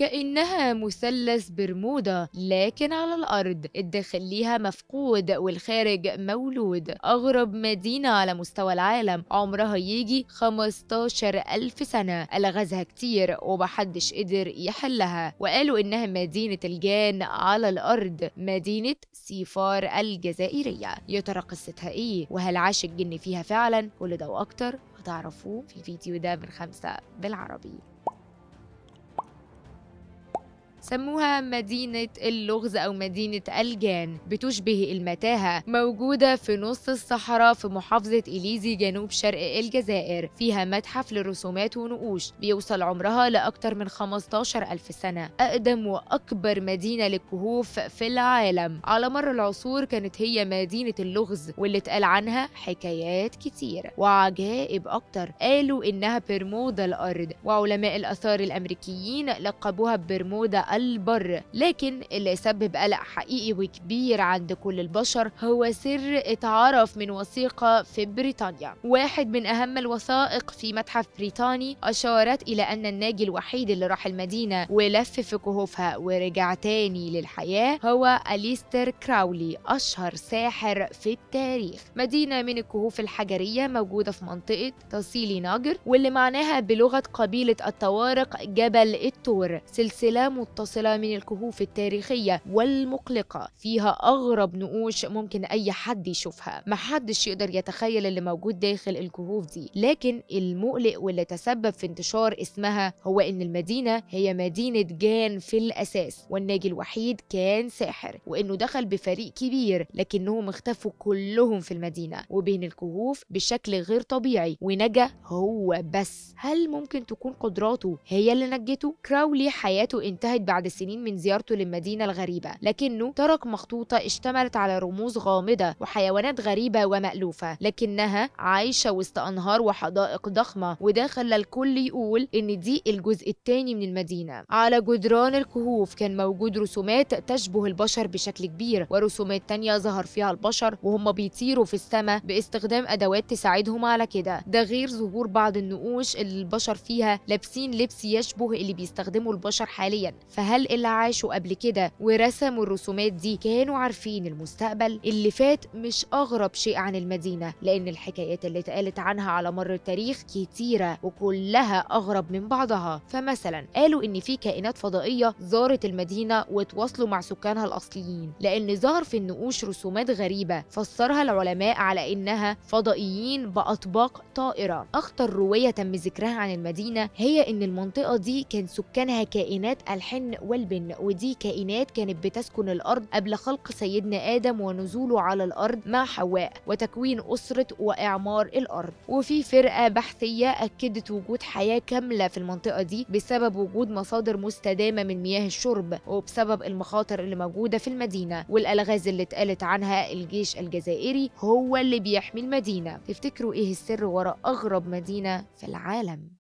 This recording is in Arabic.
كأنها مثلث برمودا لكن على الأرض الداخل ليها مفقود والخارج مولود أغرب مدينة على مستوى العالم عمرها يجي 15 ألف سنة ألغازها كتير ومحدش قدر يحلها وقالوا إنها مدينة الجان على الأرض مدينة سيفار الجزائرية يا ترى قصتها إيه وهل عاش الجن فيها فعلا كل ده وأكتر هتعرفوه في الفيديو ده من خمسة بالعربي سموها مدينة اللغز أو مدينة الجان بتشبه المتاهة موجودة في نص الصحراء في محافظة إليزي جنوب شرق الجزائر فيها متحف لرسومات ونقوش بيوصل عمرها لأكثر من 15 ألف سنة أقدم وأكبر مدينة للكهوف في العالم على مر العصور كانت هي مدينة اللغز واللي اتقال عنها حكايات كتير وعجائب أكتر قالوا إنها برمودا الأرض وعلماء الآثار الأمريكيين لقبوها ببرمودا البر لكن اللي سبب قلق حقيقي وكبير عند كل البشر هو سر اتعرف من وثيقة في بريطانيا واحد من أهم الوثائق في متحف بريطاني أشارت إلى أن الناجي الوحيد اللي راح المدينة ولف في كهوفها ورجع تاني للحياة هو أليستر كراولي أشهر ساحر في التاريخ مدينة من الكهوف الحجرية موجودة في منطقة تصيلي ناجر واللي معناها بلغة قبيلة الطوارق جبل التور سلسلة متصلة متصلة من الكهوف التاريخية والمقلقة فيها أغرب نقوش ممكن أي حد يشوفها محدش يقدر يتخيل اللي موجود داخل الكهوف دي لكن المقلق واللي تسبب في انتشار اسمها هو إن المدينة هي مدينة جان في الأساس والناجي الوحيد كان ساحر وإنه دخل بفريق كبير لكنهم اختفوا كلهم في المدينة وبين الكهوف بشكل غير طبيعي ونجا هو بس هل ممكن تكون قدراته هي اللي نجته؟ كراولي حياته انتهت بعد سنين من زيارته للمدينة الغريبة لكنه ترك مخطوطة اشتملت على رموز غامضة وحيوانات غريبة ومألوفة لكنها عايشة وسط أنهار وحدائق ضخمة وده خلى الكل يقول إن دي الجزء الثاني من المدينة على جدران الكهوف كان موجود رسومات تشبه البشر بشكل كبير ورسومات تانية ظهر فيها البشر وهم بيطيروا في السماء باستخدام أدوات تساعدهم على كده ده غير ظهور بعض النقوش اللي البشر فيها لابسين لبس يشبه اللي بيستخدمه البشر حاليا ف فهل اللي عاشوا قبل كده ورسموا الرسومات دي كانوا عارفين المستقبل اللي فات مش أغرب شيء عن المدينة لأن الحكايات اللي اتقالت عنها على مر التاريخ كتيرة وكلها أغرب من بعضها فمثلا قالوا إن في كائنات فضائية زارت المدينة وتواصلوا مع سكانها الأصليين لأن ظهر في النقوش رسومات غريبة فسرها العلماء على إنها فضائيين بأطباق طائرة أخطر رواية تم ذكرها عن المدينة هي إن المنطقة دي كان سكانها كائنات ألحن والبن ودي كائنات كانت بتسكن الأرض قبل خلق سيدنا آدم ونزوله على الأرض مع حواء وتكوين أسرة وإعمار الأرض وفي فرقة بحثية أكدت وجود حياة كاملة في المنطقة دي بسبب وجود مصادر مستدامة من مياه الشرب وبسبب المخاطر اللي موجودة في المدينة والألغاز اللي اتقالت عنها الجيش الجزائري هو اللي بيحمي المدينة تفتكروا إيه السر وراء أغرب مدينة في العالم